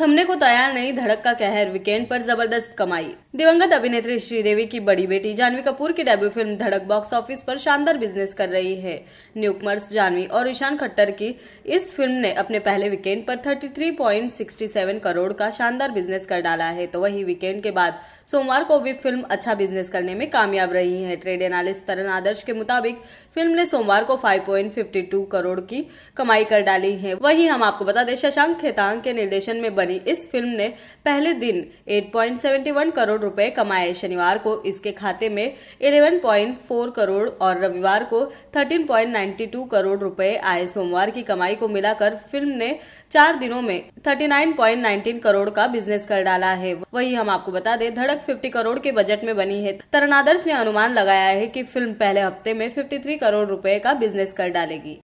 थमने को तैयार नहीं धड़क का कहर वीकेंड पर जबरदस्त कमाई दिवंगत अभिनेत्री श्रीदेवी की बड़ी बेटी जानवी कपूर की debut film Dhadak box office पर शानदार बिजनेस कर रही है न्यूकमर्स जानवी और ईशान खट्टर की इस फिल्म ने अपने पहले वीकेंड पर 33.67 करोड़ का शानदार बिजनेस कर डाला है तो वही वीकेंड के बाद सोमवार को भी फिल्म अच्छा बिजनेस करने में कामयाब रही है ट्रेड एनालिस्ट तरन आदर्श के मुताबिक फिल्म ने सोमवार को 5.52 करोड़ की कमाई कर डाली है वहीं हम आपको बता दें शशांक खेतान के निर्देशन में बनी इस फिल्म ने पहले दिन 8.71 करोड़ रुपए कमाए शनिवार को इसके खाते में 11.4 करोड़ और रविवार को 13.92 करोड़ रुपए आए सोमवार की कमाई को मिलाकर फिल्म ने चार दिनों में 39.19 करोड़ का बिजनेस कर डाला है वही हम आपको बता दें सड़क 50 करोड़ के बजट में बनी है तरनादर्श ने अनुमान लगाया है कि फिल्म पहले हफ्ते में 53 करोड़ रुपए का बिजनेस कर डालेगी